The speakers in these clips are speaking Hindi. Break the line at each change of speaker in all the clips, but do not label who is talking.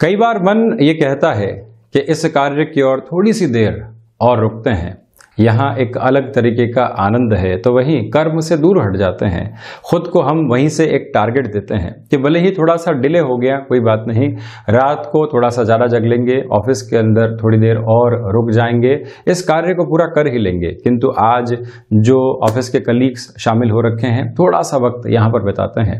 कई बार मन ये कहता है कि इस कार्य की ओर थोड़ी सी देर और रुकते हैं यहाँ एक अलग तरीके का आनंद है तो वहीं कर्म से दूर हट जाते हैं खुद को हम वहीं से एक टारगेट देते हैं कि भले ही थोड़ा सा डिले हो गया कोई बात नहीं रात को थोड़ा सा ज़्यादा जग लेंगे ऑफिस के अंदर थोड़ी देर और रुक जाएंगे इस कार्य को पूरा कर ही लेंगे किंतु आज जो ऑफिस के कलीग्स शामिल हो रखे हैं थोड़ा सा वक्त यहाँ पर बिताते हैं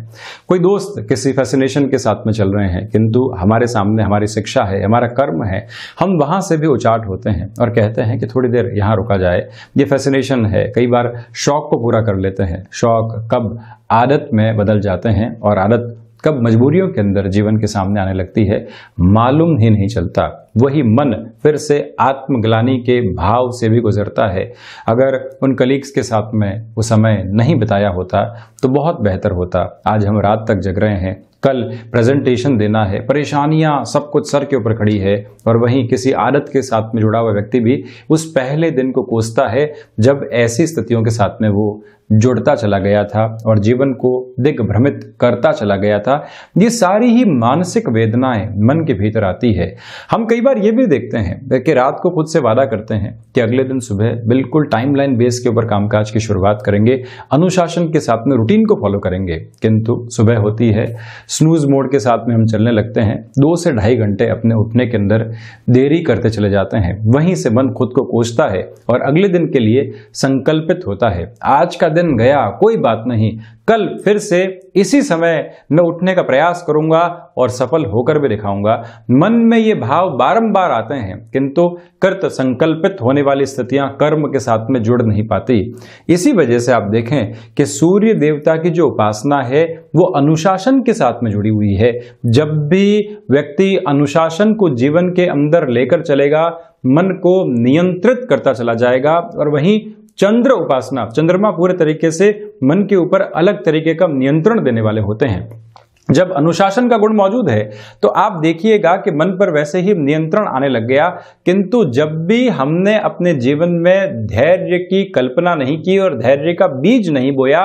कोई दोस्त किसी फैसिनेशन के साथ में चल रहे हैं किंतु हमारे सामने हमारी शिक्षा है हमारा कर्म है हम वहाँ से भी उचाट होते हैं और कहते हैं कि थोड़ी देर यहाँ रुका जाए जाए ये फैसिनेशन है कई बार शौक को पूरा कर लेते हैं शौक कब आदत में बदल जाते हैं और आदत कब मजबूरियों के अंदर जीवन के सामने आने लगती है मालूम ही नहीं चलता वही मन फिर से आत्मग्लानी के भाव से भी गुजरता है अगर उन कलीग्स के साथ में वो समय नहीं बिताया होता तो बहुत बेहतर होता आज हम रात तक जग रहे हैं कल प्रेजेंटेशन देना है परेशानियां सब कुछ सर के ऊपर खड़ी है और वहीं किसी आदत के साथ में जुड़ा हुआ व्यक्ति भी उस पहले दिन को कोसता है जब ऐसी स्थितियों के साथ में वो जुड़ता चला गया था और जीवन को दिग्भ्रमित करता चला गया था ये सारी ही मानसिक वेदनाएं मन के भीतर आती है हम कई बार ये भी देखते हैं कि रात को खुद से वादा करते हैं कि अगले दिन सुबह बिल्कुल टाइमलाइन बेस के ऊपर कामकाज की शुरुआत करेंगे अनुशासन के साथ में रूटीन को फॉलो करेंगे किंतु सुबह होती है स्नूज मोड के साथ में हम चलने लगते हैं दो से ढाई घंटे अपने उठने के अंदर देरी करते चले जाते हैं वहीं से मन खुद को कोसता है और अगले दिन के लिए संकल्पित होता है आज का दिन दिन गया कोई बात नहीं कल फिर से इसी समय मैं उठने का प्रयास करूंगा और सफल होकर भी दिखाऊंगा मन में ये भाव बारंबार आते हैं किंतु कृत संकल्पित होने वाली स्थितियां कर्म के साथ में जुड़ नहीं पाती इसी वजह से आप देखें कि सूर्य देवता की जो उपासना है वो अनुशासन के साथ में जुड़ी हुई है जब भी व्यक्ति अनुशासन को जीवन के अंदर लेकर चलेगा मन को नियंत्रित करता चला जाएगा और वहीं चंद्र उपासना चंद्रमा पूरे तरीके से मन के ऊपर अलग तरीके का नियंत्रण देने वाले होते हैं जब अनुशासन का गुण मौजूद है तो आप देखिएगा कि मन पर वैसे ही नियंत्रण आने लग गया किंतु जब भी हमने अपने जीवन में धैर्य की कल्पना नहीं की और धैर्य का बीज नहीं बोया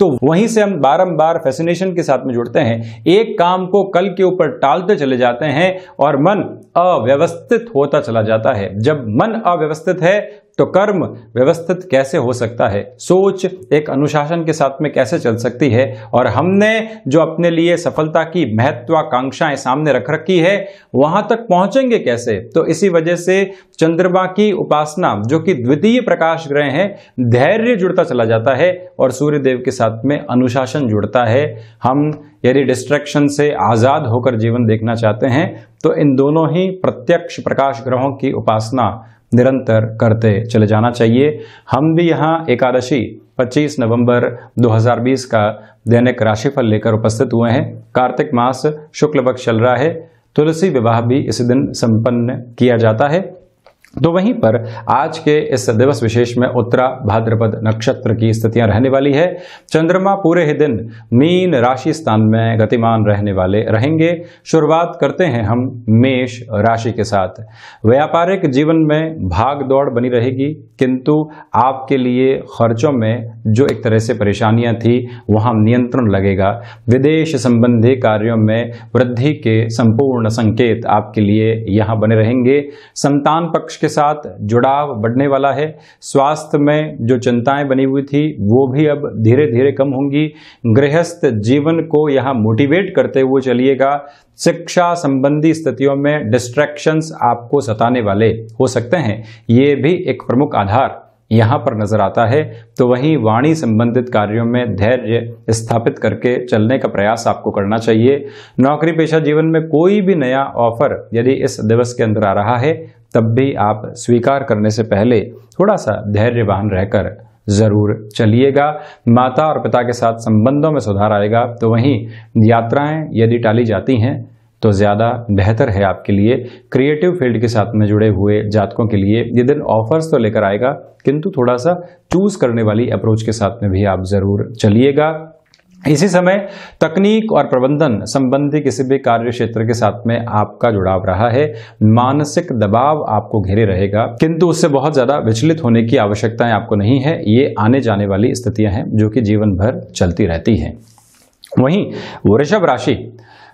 तो वहीं से हम बारंबार फैसिनेशन के साथ में जुड़ते हैं एक काम को कल के ऊपर टालते चले जाते हैं और मन अव्यवस्थित होता चला जाता है जब मन अव्यवस्थित है तो कर्म व्यवस्थित कैसे हो सकता है सोच एक अनुशासन के साथ में कैसे चल सकती है और हमने जो अपने लिए सफलता की महत्वाकांक्षाएं सामने रख रखी है वहां तक पहुंचेंगे कैसे तो इसी वजह से चंद्रमा की उपासना जो कि द्वितीय प्रकाश ग्रह है धैर्य जुड़ता चला जाता है और सूर्य देव के साथ में अनुशासन जुड़ता है हम यदि डिस्ट्रैक्शन से आज़ाद होकर जीवन देखना चाहते हैं तो इन दोनों ही प्रत्यक्ष प्रकाश ग्रहों की उपासना निरंतर करते चले जाना चाहिए हम भी यहाँ एकादशी 25 नवंबर 2020 का दैनिक राशिफल लेकर उपस्थित हुए हैं कार्तिक मास शुक्ल पक्ष चल रहा है तुलसी विवाह भी इसी दिन संपन्न किया जाता है तो वहीं पर आज के इस दिवस विशेष में उत्तरा भाद्रपद नक्षत्र की स्थितियां रहने वाली है चंद्रमा पूरे ही दिन मीन राशि स्थान में गतिमान रहने वाले रहेंगे शुरुआत करते हैं हम मेष राशि के साथ व्यापारिक जीवन में भाग दौड़ बनी रहेगी किंतु आपके लिए खर्चों में जो एक तरह से परेशानियां थी वहां नियंत्रण लगेगा विदेश संबंधी कार्यों में वृद्धि के संपूर्ण संकेत आपके लिए यहां बने रहेंगे संतान पक्ष के साथ जुड़ाव बढ़ने वाला है स्वास्थ्य में जो चिंताएं बनी हुई थी वो भी अब धीरे धीरे कम होंगी गृहस्थ जीवन को यहाँ मोटिवेट करते हुए चलिएगा शिक्षा संबंधी स्थितियों में डिस्ट्रैक्शंस आपको सताने वाले हो सकते हैं ये भी एक प्रमुख आधार यहाँ पर नजर आता है तो वहीं वाणी संबंधित कार्यों में धैर्य स्थापित करके चलने का प्रयास आपको करना चाहिए नौकरी पेशा जीवन में कोई भी नया ऑफर यदि इस दिवस के अंदर आ रहा है तब भी आप स्वीकार करने से पहले थोड़ा सा धैर्यवान रहकर जरूर चलिएगा माता और पिता के साथ संबंधों में सुधार आएगा तो वहीं यात्राएं यदि टाली जाती हैं तो ज़्यादा बेहतर है आपके लिए क्रिएटिव फील्ड के साथ में जुड़े हुए जातकों के लिए ये दिन ऑफर्स तो लेकर आएगा किंतु थोड़ा सा चूज करने वाली अप्रोच के साथ में भी आप ज़रूर चलिएगा इसी समय तकनीक और प्रबंधन संबंधी किसी भी कार्य क्षेत्र के साथ में आपका जुड़ाव रहा है मानसिक दबाव आपको घेरे रहेगा किंतु उससे बहुत ज़्यादा विचलित होने की आवश्यकताएं आपको नहीं है ये आने जाने वाली स्थितियां हैं जो कि जीवन भर चलती रहती हैं वहीं वृषभ राशि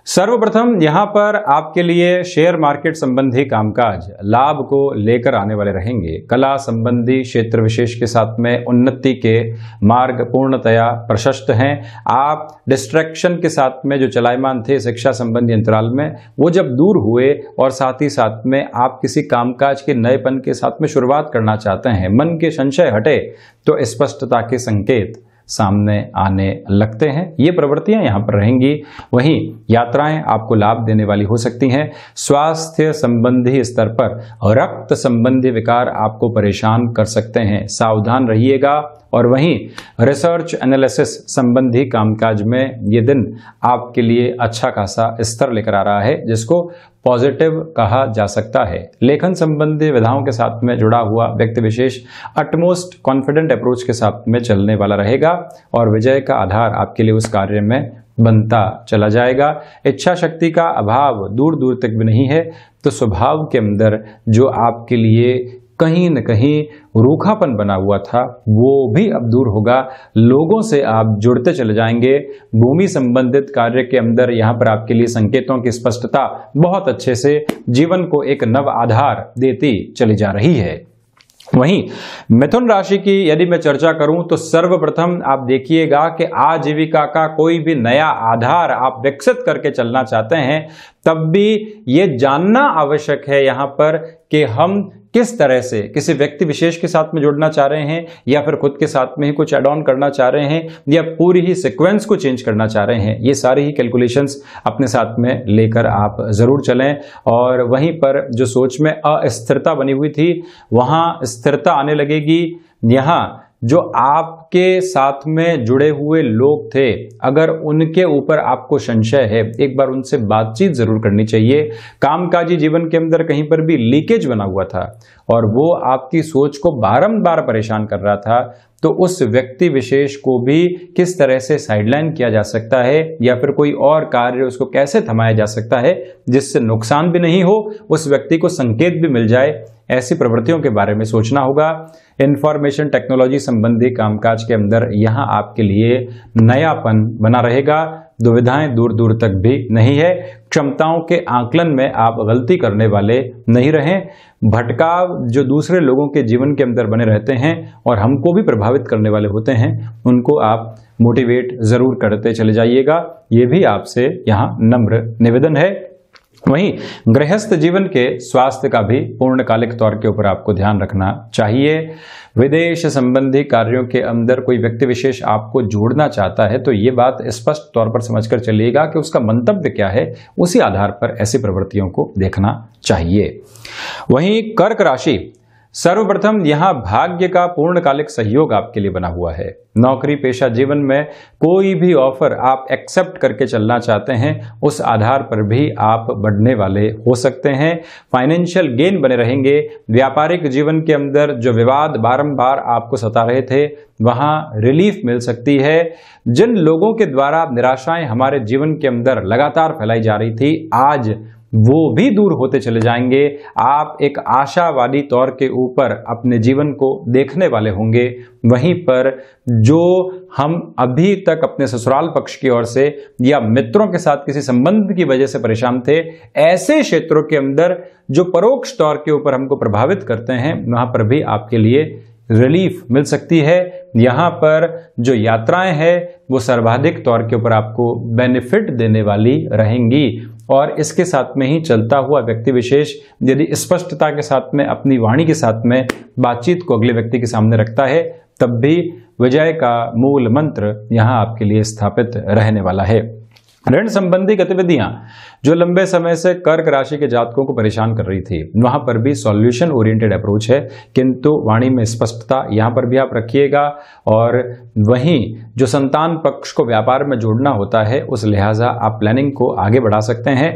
सर्वप्रथम यहां पर आपके लिए शेयर मार्केट संबंधी कामकाज लाभ को लेकर आने वाले रहेंगे कला संबंधी क्षेत्र विशेष के साथ में उन्नति के मार्ग पूर्णतया प्रशस्त हैं आप डिस्ट्रैक्शन के साथ में जो चलायमान थे शिक्षा संबंधी अंतराल में वो जब दूर हुए और साथ ही साथ में आप किसी कामकाज के नएपन के साथ में शुरुआत करना चाहते हैं मन के संशय हटे तो स्पष्टता के संकेत सामने आने लगते हैं ये प्रवृत्तियां यहां पर रहेंगी वहीं यात्राएं आपको लाभ देने वाली हो सकती हैं स्वास्थ्य संबंधी स्तर पर रक्त संबंधी विकार आपको परेशान कर सकते हैं सावधान रहिएगा और वहीं रिसर्च एनालिसिस संबंधी कामकाज में ये दिन आपके लिए अच्छा खासा स्तर लेकर आ रहा है जिसको पॉजिटिव कहा जा सकता है लेखन संबंधी विधाओं के साथ में जुड़ा हुआ व्यक्ति विशेष अटमोस्ट कॉन्फिडेंट अप्रोच के साथ में चलने वाला रहेगा और विजय का आधार आपके लिए उस कार्य में बनता चला जाएगा इच्छा शक्ति का अभाव दूर दूर तक भी नहीं है तो स्वभाव के अंदर जो आपके लिए कहीं न कहीं रूखापन बना हुआ था वो भी अब दूर होगा लोगों से आप जुड़ते चले जाएंगे भूमि संबंधित कार्य के अंदर यहाँ पर आपके लिए संकेतों की स्पष्टता बहुत अच्छे से जीवन को एक नव आधार देती चली जा रही है वहीं मिथुन राशि की यदि मैं चर्चा करूं तो सर्वप्रथम आप देखिएगा कि आजीविका का कोई भी नया आधार आप विकसित करके चलना चाहते हैं तब भी ये जानना आवश्यक है यहां पर कि हम किस तरह से किसी व्यक्ति विशेष के साथ में जुड़ना चाह रहे हैं या फिर खुद के साथ में ही कुछ एड ऑन करना चाह रहे हैं या पूरी ही सिक्वेंस को चेंज करना चाह रहे हैं ये सारी ही कैलकुलेशंस अपने साथ में लेकर आप ज़रूर चलें और वहीं पर जो सोच में अस्थिरता बनी हुई थी वहां स्थिरता आने लगेगी यहाँ जो आप आपके साथ में जुड़े हुए लोग थे अगर उनके ऊपर आपको संशय है एक बार उनसे बातचीत जरूर करनी चाहिए कामकाजी जीवन के अंदर कहीं पर भी लीकेज बना हुआ था और वो आपकी सोच को बारंबार परेशान कर रहा था तो उस व्यक्ति विशेष को भी किस तरह से साइडलाइन किया जा सकता है या फिर कोई और कार्य उसको कैसे थमाया जा सकता है जिससे नुकसान भी नहीं हो उस व्यक्ति को संकेत भी मिल जाए ऐसी प्रवृत्तियों के बारे में सोचना होगा इंफॉर्मेशन टेक्नोलॉजी संबंधी कामकाज राज्य के अंदर यहाँ आपके लिए नयापन बना रहेगा दुविधाएं दूर दूर तक भी नहीं है क्षमताओं के आकलन में आप गलती करने वाले नहीं रहें भटकाव जो दूसरे लोगों के जीवन के अंदर बने रहते हैं और हमको भी प्रभावित करने वाले होते हैं उनको आप मोटिवेट ज़रूर करते चले जाइएगा ये भी आपसे यहाँ नम्र निवेदन है वहीं गृहस्थ जीवन के स्वास्थ्य का भी पूर्णकालिक तौर के ऊपर आपको ध्यान रखना चाहिए विदेश संबंधी कार्यों के अंदर कोई व्यक्ति विशेष आपको जोड़ना चाहता है तो ये बात स्पष्ट तौर पर समझकर चलिएगा कि उसका मंतव्य क्या है उसी आधार पर ऐसी प्रवृत्तियों को देखना चाहिए वहीं कर्क राशि सर्वप्रथम यहां भाग्य का पूर्णकालिक सहयोग आपके लिए बना हुआ है नौकरी पेशा जीवन में कोई भी ऑफर आप एक्सेप्ट करके चलना चाहते हैं उस आधार पर भी आप बढ़ने वाले हो सकते हैं फाइनेंशियल गेन बने रहेंगे व्यापारिक जीवन के अंदर जो विवाद बारंबार आपको सता रहे थे वहां रिलीफ मिल सकती है जिन लोगों के द्वारा निराशाएं हमारे जीवन के अंदर लगातार फैलाई जा रही थी आज वो भी दूर होते चले जाएंगे आप एक आशावादी तौर के ऊपर अपने जीवन को देखने वाले होंगे वहीं पर जो हम अभी तक अपने ससुराल पक्ष की ओर से या मित्रों के साथ किसी संबंध की वजह से परेशान थे ऐसे क्षेत्रों के अंदर जो परोक्ष तौर के ऊपर हमको प्रभावित करते हैं वहां पर भी आपके लिए रिलीफ मिल सकती है यहाँ पर जो यात्राएं हैं वो सर्वाधिक तौर के ऊपर आपको बेनिफिट देने वाली रहेंगी और इसके साथ में ही चलता हुआ व्यक्ति विशेष यदि स्पष्टता के साथ में अपनी वाणी के साथ में बातचीत को अगले व्यक्ति के सामने रखता है तब भी विजय का मूल मंत्र यहाँ आपके लिए स्थापित रहने वाला है ऋण संबंधी गतिविधियां जो लंबे समय से कर्क राशि के जातकों को परेशान कर रही थी वहां पर भी सॉल्यूशन ओरिएंटेड अप्रोच है किंतु वाणी में स्पष्टता यहां पर भी आप रखिएगा और वहीं जो संतान पक्ष को व्यापार में जोड़ना होता है उस लिहाजा आप प्लानिंग को आगे बढ़ा सकते हैं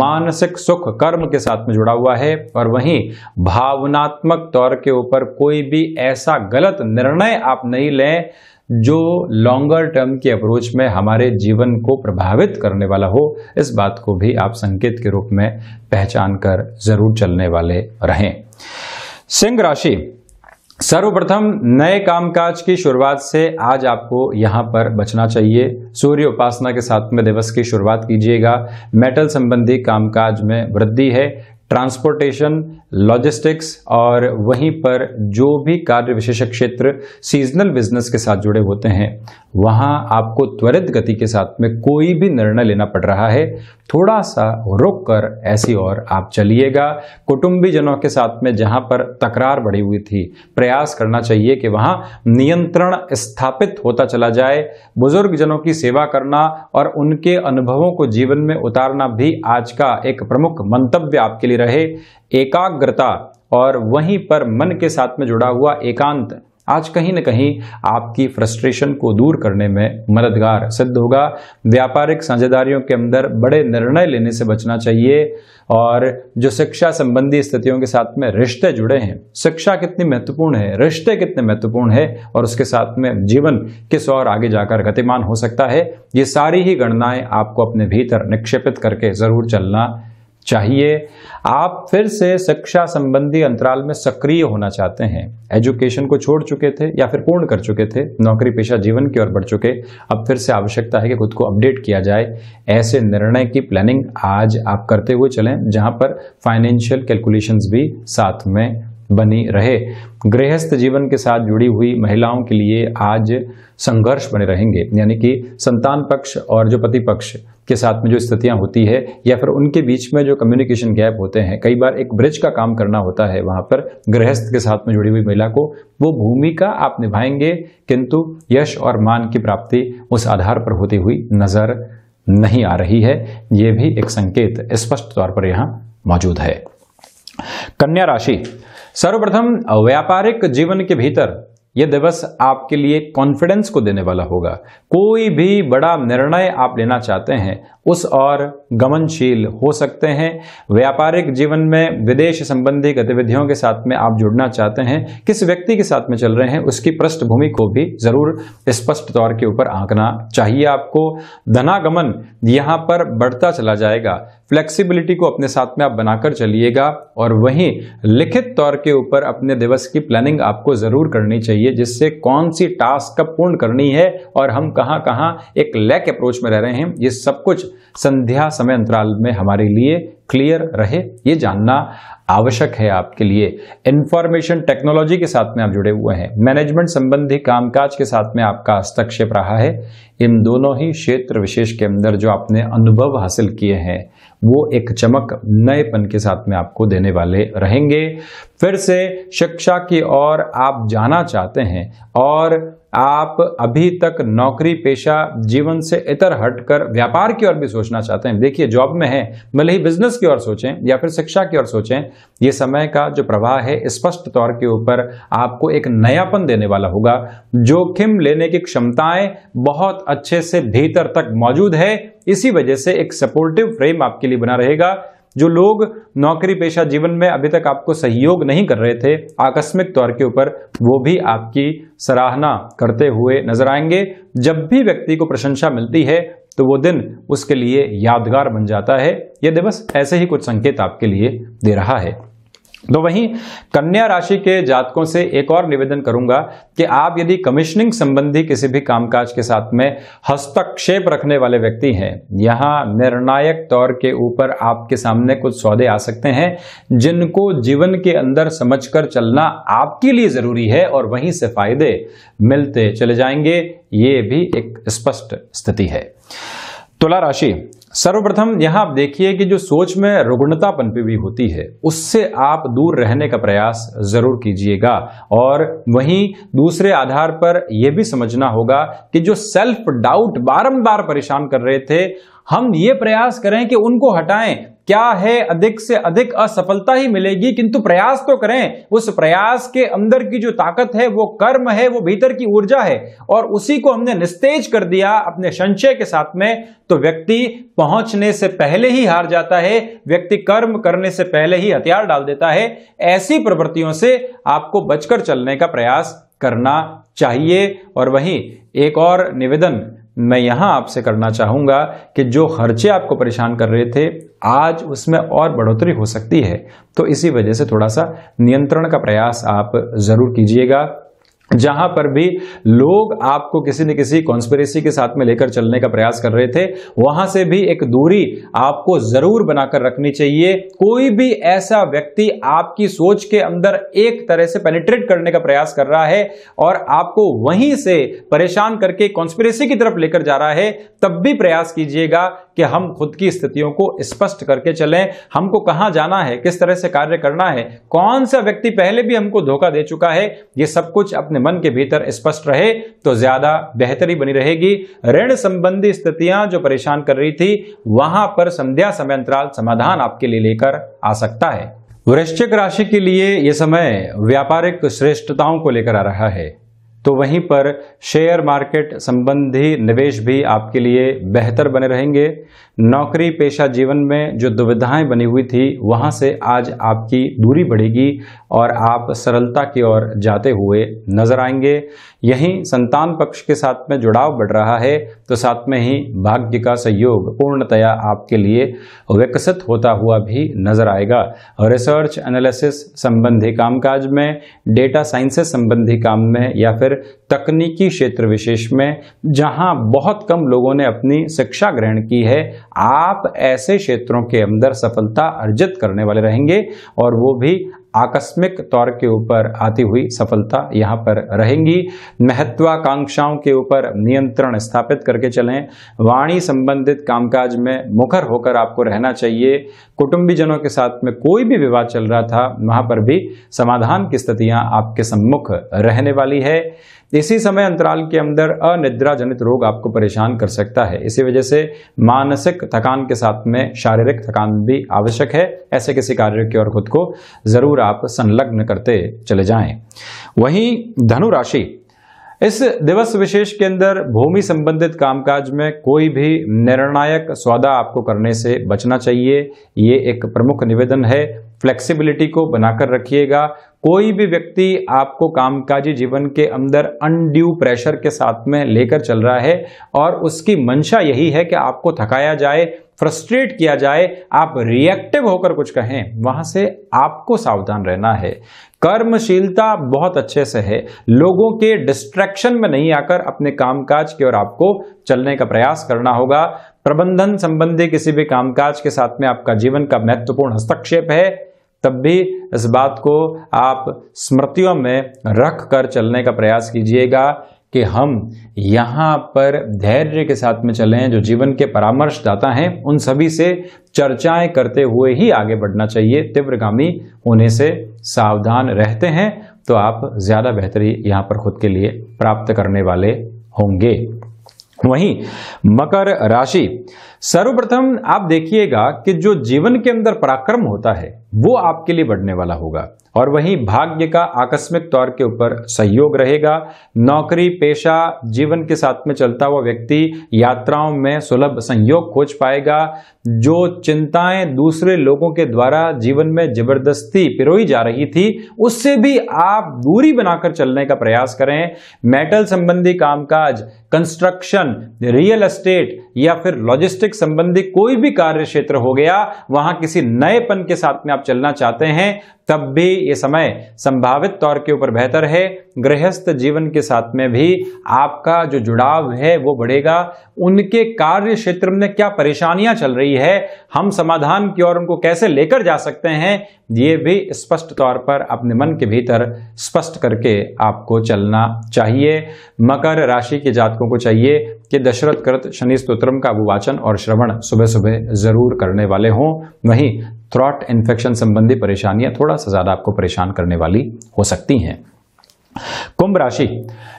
मानसिक सुख कर्म के साथ में जुड़ा हुआ है और वहीं भावनात्मक तौर के ऊपर कोई भी ऐसा गलत निर्णय आप नहीं लें जो लॉन्गर टर्म की अप्रोच में हमारे जीवन को प्रभावित करने वाला हो इस बात को भी आप संकेत के रूप में पहचान कर जरूर चलने वाले रहें सिंह राशि सर्वप्रथम नए कामकाज की शुरुआत से आज आपको यहां पर बचना चाहिए सूर्य उपासना के साथ में दिवस की शुरुआत कीजिएगा मेटल संबंधी कामकाज में वृद्धि है ट्रांसपोर्टेशन लॉजिस्टिक्स और वहीं पर जो भी कार्य विशेषक क्षेत्र सीजनल बिजनेस के साथ जुड़े होते हैं वहां आपको त्वरित गति के साथ में कोई भी निर्णय लेना पड़ रहा है थोड़ा सा रुक कर ऐसी और आप चलिएगा कुटुंबीजनों के साथ में जहां पर तकरार बढ़ी हुई थी प्रयास करना चाहिए कि वहां नियंत्रण स्थापित होता चला जाए बुजुर्ग जनों की सेवा करना और उनके अनुभवों को जीवन में उतारना भी आज का एक प्रमुख मंतव्य आपके लिए रहे एकाग्रता और वहीं पर मन के साथ में जुड़ा हुआ एकांत आज कहीं ना कहीं आपकी फ्रस्ट्रेशन को दूर करने में मददगार सिद्ध होगा व्यापारिक साझेदारियों के अंदर बड़े निर्णय लेने से बचना चाहिए और जो शिक्षा संबंधी स्थितियों के साथ में रिश्ते जुड़े हैं शिक्षा कितनी महत्वपूर्ण है रिश्ते कितने महत्वपूर्ण है और उसके साथ में जीवन किस और आगे जाकर गतिमान हो सकता है ये सारी ही गणनाएं आपको अपने भीतर निक्षेपित करके ज़रूर चलना चाहिए आप फिर से शिक्षा संबंधी अंतराल में सक्रिय होना चाहते हैं एजुकेशन को छोड़ चुके थे या फिर पूर्ण कर चुके थे नौकरी पेशा जीवन की ओर बढ़ चुके अब फिर से आवश्यकता है कि खुद को अपडेट किया जाए ऐसे निर्णय की प्लानिंग आज आप करते हुए चलें जहां पर फाइनेंशियल कैलकुलेशंस भी साथ में बनी रहे गृहस्थ जीवन के साथ जुड़ी हुई महिलाओं के लिए आज संघर्ष बने रहेंगे यानी कि संतान पक्ष और जो पति पक्ष के साथ में जो स्थितियां होती है या फिर उनके बीच में जो कम्युनिकेशन गैप होते हैं कई बार एक ब्रिज का काम करना होता है वहां पर गृहस्थ के साथ में जुड़ी हुई महिला को वो भूमिका आप निभाएंगे किंतु यश और मान की प्राप्ति उस आधार पर होती हुई नजर नहीं आ रही है ये भी एक संकेत स्पष्ट तौर पर यहां मौजूद है कन्या राशि सर्वप्रथम व्यापारिक जीवन के भीतर यह दिवस आपके लिए कॉन्फिडेंस को देने वाला होगा कोई भी बड़ा निर्णय आप लेना चाहते हैं उस और गमनशील हो सकते हैं व्यापारिक जीवन में विदेश संबंधी गतिविधियों के साथ में आप जुड़ना चाहते हैं किस व्यक्ति के साथ में चल रहे हैं उसकी पृष्ठभूमि को भी जरूर स्पष्ट तौर के ऊपर आंकना चाहिए आपको धनागमन यहां पर बढ़ता चला जाएगा फ्लेक्सिबिलिटी को अपने साथ में आप बनाकर चलिएगा और वहीं लिखित तौर के ऊपर अपने दिवस की प्लानिंग आपको ज़रूर करनी चाहिए जिससे कौन सी टास्क कब पूर्ण करनी है और हम कहां कहाँ एक लैक अप्रोच में रह रहे हैं ये सब कुछ संध्या समय अंतराल में हमारे लिए क्लियर रहे ये जानना आवश्यक है आपके लिए इंफॉर्मेशन टेक्नोलॉजी के साथ में आप जुड़े हुए हैं मैनेजमेंट संबंधी कामकाज के साथ में आपका हस्तक्षेप रहा है इन दोनों ही क्षेत्र विशेष के अंदर जो आपने अनुभव हासिल किए हैं वो एक चमक नएपन के साथ में आपको देने वाले रहेंगे फिर से शिक्षा की ओर आप जाना चाहते हैं और आप अभी तक नौकरी पेशा जीवन से इतर हटकर व्यापार की ओर भी सोचना चाहते हैं देखिए जॉब में है भले ही बिजनेस की ओर सोचें या फिर शिक्षा की ओर सोचें ये समय का जो प्रवाह है स्पष्ट तौर के ऊपर आपको एक नयापन देने वाला होगा जोखिम लेने की क्षमताएं बहुत अच्छे से भीतर तक मौजूद है इसी वजह से एक सपोर्टिव फ्रेम आपके लिए बना रहेगा जो लोग नौकरी पेशा जीवन में अभी तक आपको सहयोग नहीं कर रहे थे आकस्मिक तौर के ऊपर वो भी आपकी सराहना करते हुए नजर आएंगे जब भी व्यक्ति को प्रशंसा मिलती है तो वो दिन उसके लिए यादगार बन जाता है यह दिवस ऐसे ही कुछ संकेत आपके लिए दे रहा है तो वहीं कन्या राशि के जातकों से एक और निवेदन करूंगा कि आप यदि कमिश्निंग संबंधी किसी भी कामकाज के साथ में हस्तक्षेप रखने वाले व्यक्ति हैं यहां निर्णायक तौर के ऊपर आपके सामने कुछ सौदे आ सकते हैं जिनको जीवन के अंदर समझकर चलना आपके लिए जरूरी है और वहीं से फायदे मिलते चले जाएंगे ये भी एक स्पष्ट स्थिति है तुला राशि सर्वप्रथम यहां आप देखिए कि जो सोच में रुग्णता पनपी हुई होती है उससे आप दूर रहने का प्रयास जरूर कीजिएगा और वहीं दूसरे आधार पर यह भी समझना होगा कि जो सेल्फ डाउट बारंबार परेशान कर रहे थे हम ये प्रयास करें कि उनको हटाएं क्या है अधिक से अधिक असफलता ही मिलेगी किंतु प्रयास तो करें उस प्रयास के अंदर की जो ताकत है वो कर्म है वो भीतर की ऊर्जा है और उसी को हमने निस्तेज कर दिया अपने संशय के साथ में तो व्यक्ति पहुंचने से पहले ही हार जाता है व्यक्ति कर्म करने से पहले ही हथियार डाल देता है ऐसी प्रवृत्तियों से आपको बचकर चलने का प्रयास करना चाहिए और वहीं एक और निवेदन मैं यहां आपसे करना चाहूंगा कि जो खर्चे आपको परेशान कर रहे थे आज उसमें और बढ़ोतरी हो सकती है तो इसी वजह से थोड़ा सा नियंत्रण का प्रयास आप ज़रूर कीजिएगा जहां पर भी लोग आपको किसी न किसी कॉन्स्पेरेसी के साथ में लेकर चलने का प्रयास कर रहे थे वहां से भी एक दूरी आपको जरूर बनाकर रखनी चाहिए कोई भी ऐसा व्यक्ति आपकी सोच के अंदर एक तरह से पेनिट्रेट करने का प्रयास कर रहा है और आपको वहीं से परेशान करके कॉन्स्पेरेसी की तरफ लेकर जा रहा है तब भी प्रयास कीजिएगा कि हम खुद की स्थितियों को स्पष्ट करके चलें हमको कहां जाना है किस तरह से कार्य करना है कौन सा व्यक्ति पहले भी हमको धोखा दे चुका है ये सब कुछ अपने अपने मन के भीतर स्पष्ट रहे तो ज्यादा बेहतरी बनी रहेगी ऋण संबंधी स्थितियां जो परेशान कर रही थी वहां पर संध्या समय अंतराल समाधान आपके लिए लेकर आ सकता है वृश्चिक राशि के लिए यह समय व्यापारिक श्रेष्ठताओं को लेकर आ रहा है तो वहीं पर शेयर मार्केट संबंधी निवेश भी आपके लिए बेहतर बने रहेंगे नौकरी पेशा जीवन में जो दुविधाएं बनी हुई थी वहां से आज आपकी दूरी बढ़ेगी और आप सरलता की ओर जाते हुए नजर आएंगे यहीं संतान पक्ष के साथ में जुड़ाव बढ़ रहा है तो साथ में ही भाग्य का सहयोग पूर्णतया आपके लिए विकसित होता हुआ भी नजर आएगा रिसर्च एनालिसिस संबंधी कामकाज में डेटा साइंसेस संबंधी काम में या फिर तकनीकी क्षेत्र विशेष में जहां बहुत कम लोगों ने अपनी शिक्षा ग्रहण की है आप ऐसे क्षेत्रों के अंदर सफलता अर्जित करने वाले रहेंगे और वो भी आकस्मिक तौर के ऊपर आती हुई सफलता यहां पर रहेंगी महत्वाकांक्षाओं के ऊपर नियंत्रण स्थापित करके चलें वाणी संबंधित कामकाज में मुखर होकर आपको रहना चाहिए कुटुंबीजनों के साथ में कोई भी विवाद चल रहा था वहां पर भी समाधान की स्थितियां आपके सम्मुख रहने वाली है इसी समय अंतराल के अंदर अनिद्रा जनित रोग आपको परेशान कर सकता है इसी वजह से मानसिक थकान के साथ में शारीरिक थकान भी आवश्यक है ऐसे किसी कार्य की ओर खुद को जरूर आप संलग्न करते चले जाएं वहीं धनु राशि इस दिवस विशेष के अंदर भूमि संबंधित कामकाज में कोई भी निर्णायक सौदा आपको करने से बचना चाहिए ये एक प्रमुख निवेदन है फ्लेक्सिबिलिटी को बनाकर रखिएगा कोई भी व्यक्ति आपको कामकाजी जीवन के अंदर अनड्यू प्रेशर के साथ में लेकर चल रहा है और उसकी मंशा यही है कि आपको थकाया जाए फ्रस्ट्रेट किया जाए आप रिएक्टिव होकर कुछ कहें वहां से आपको सावधान रहना है कर्मशीलता बहुत अच्छे से है लोगों के डिस्ट्रैक्शन में नहीं आकर अपने कामकाज की ओर आपको चलने का प्रयास करना होगा प्रबंधन संबंधी किसी भी कामकाज के साथ में आपका जीवन का महत्वपूर्ण हस्तक्षेप है तब भी इस बात को आप स्मृतियों में रख कर चलने का प्रयास कीजिएगा कि हम यहाँ पर धैर्य के साथ में चलें जो जीवन के परामर्शदाता हैं उन सभी से चर्चाएं करते हुए ही आगे बढ़ना चाहिए तीव्रगामी होने से सावधान रहते हैं तो आप ज़्यादा बेहतरी यहाँ पर खुद के लिए प्राप्त करने वाले होंगे वहीं मकर राशि सर्वप्रथम आप देखिएगा कि जो जीवन के अंदर पराक्रम होता है वो आपके लिए बढ़ने वाला होगा और वहीं भाग्य का आकस्मिक तौर के ऊपर सहयोग रहेगा नौकरी पेशा जीवन के साथ में चलता हुआ व्यक्ति यात्राओं में सुलभ संयोग खोज पाएगा जो चिंताएं दूसरे लोगों के द्वारा जीवन में जबरदस्ती पिरोई जा रही थी उससे भी आप दूरी बनाकर चलने का प्रयास करें मेटल संबंधी कामकाज कंस्ट्रक्शन रियल एस्टेट या फिर लॉजिस्टिक संबंधी कोई भी कार्य क्षेत्र हो गया वहां किसी नएपन के साथ में आप चलना चाहते हैं तब भी ये समय संभावित तौर के ऊपर बेहतर है गृहस्थ जीवन के साथ में भी आपका जो जुड़ाव है वो बढ़ेगा उनके कार्य क्षेत्र में क्या परेशानियां चल रही है हम समाधान की ओर उनको कैसे लेकर जा सकते हैं ये भी स्पष्ट तौर पर अपने मन के भीतर स्पष्ट करके आपको चलना चाहिए मकर राशि के जातकों को चाहिए कि दशरथ कृत शनि स्त्रोत्रम का वाचन और श्रवण सुबह सुबह जरूर करने वाले हों वहीं थ्रॉट इन्फेक्शन संबंधी परेशानियां थोड़ा सा ज़्यादा आपको परेशान करने वाली हो सकती हैं कुंभ राशि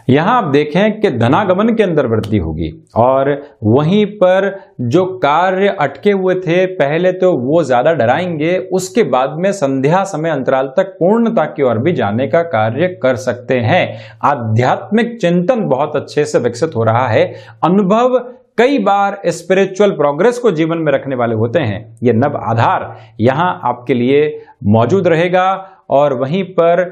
यहां आप देखें कि धनागमन के अंदर वृद्धि होगी और वहीं पर जो कार्य अटके हुए थे पहले तो वो ज्यादा डराएंगे उसके बाद में संध्या समय अंतराल तक पूर्णता की ओर भी जाने का कार्य कर सकते हैं आध्यात्मिक चिंतन बहुत अच्छे से विकसित हो रहा है अनुभव कई बार स्पिरिचुअल प्रोग्रेस को जीवन में रखने वाले होते हैं ये नव आधार यहां आपके लिए मौजूद रहेगा और वहीं पर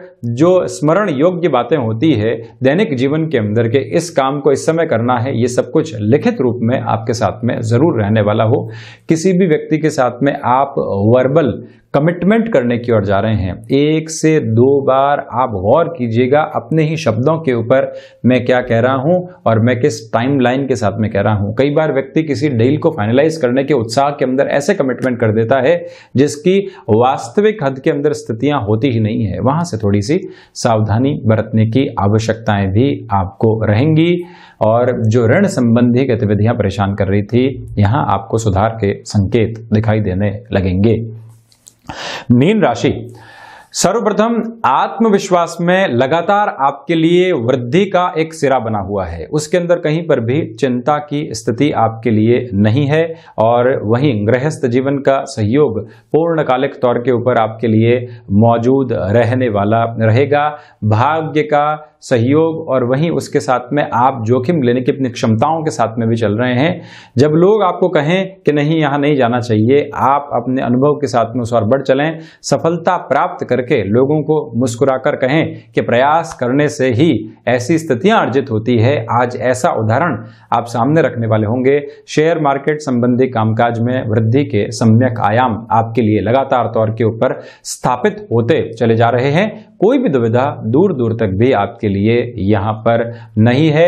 जो स्मरण योग्य बातें होती है दैनिक जीवन के अंदर के इस काम को इस समय करना है ये सब कुछ लिखित रूप में आपके साथ में ज़रूर रहने वाला हो किसी भी व्यक्ति के साथ में आप वर्बल कमिटमेंट करने की ओर जा रहे हैं एक से दो बार आप गौर कीजिएगा अपने ही शब्दों के ऊपर मैं क्या कह रहा हूं और मैं किस टाइम लाइन के साथ में कह रहा हूं कई बार व्यक्ति किसी डील को फाइनलाइज करने के उत्साह के अंदर ऐसे कमिटमेंट कर देता है जिसकी वास्तविक हद के अंदर स्थितियां होती होती ही नहीं है वहाँ से थोड़ी सी सावधानी बरतने की आवश्यकताएं भी आपको रहेंगी और जो ऋण संबंधी गतिविधियां परेशान कर रही थी यहाँ आपको सुधार के संकेत दिखाई देने लगेंगे मीन राशि सर्वप्रथम आत्मविश्वास में लगातार आपके लिए वृद्धि का एक सिरा बना हुआ है उसके अंदर कहीं पर भी चिंता की स्थिति आपके लिए नहीं है और वहीं गृहस्थ जीवन का सहयोग पूर्णकालिक तौर के ऊपर आपके लिए मौजूद रहने वाला रहेगा भाग्य का सहयोग और वहीं उसके साथ में आप जोखिम लेने की अपनी क्षमताओं के साथ में भी चल रहे हैं जब लोग आपको कहें कि नहीं यहाँ नहीं जाना चाहिए आप अपने अनुभव के साथ में उस और बढ़ चलें सफलता प्राप्त करके लोगों को मुस्कुराकर कहें कि प्रयास करने से ही ऐसी स्थितियां अर्जित होती है आज ऐसा उदाहरण आप सामने रखने वाले होंगे शेयर मार्केट संबंधी कामकाज में वृद्धि के सम्यक आयाम आपके लिए लगातार तौर के ऊपर स्थापित होते चले जा रहे हैं कोई भी दुविधा दूर दूर तक भी आपके लिए यहाँ पर नहीं है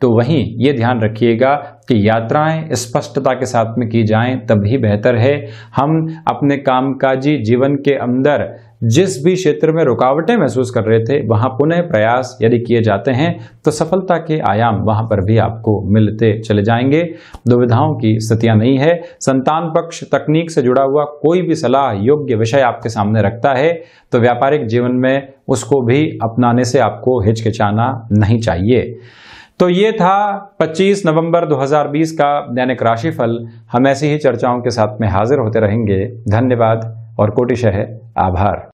तो वहीं ये ध्यान रखिएगा कि यात्राएं स्पष्टता के साथ में की जाएं तब ही बेहतर है हम अपने कामकाजी जीवन के अंदर जिस भी क्षेत्र में रुकावटें महसूस कर रहे थे वहां पुनः प्रयास यदि किए जाते हैं तो सफलता के आयाम वहां पर भी आपको मिलते चले जाएंगे दुविधाओं की स्थितियां नहीं है संतान पक्ष तकनीक से जुड़ा हुआ कोई भी सलाह योग्य विषय आपके सामने रखता है तो व्यापारिक जीवन में उसको भी अपनाने से आपको हिचकिचाना नहीं चाहिए तो ये था 25 नवंबर 2020 का दैनिक राशिफल हम ऐसी ही चर्चाओं के साथ में हाजिर होते रहेंगे धन्यवाद और कोटिश है आभार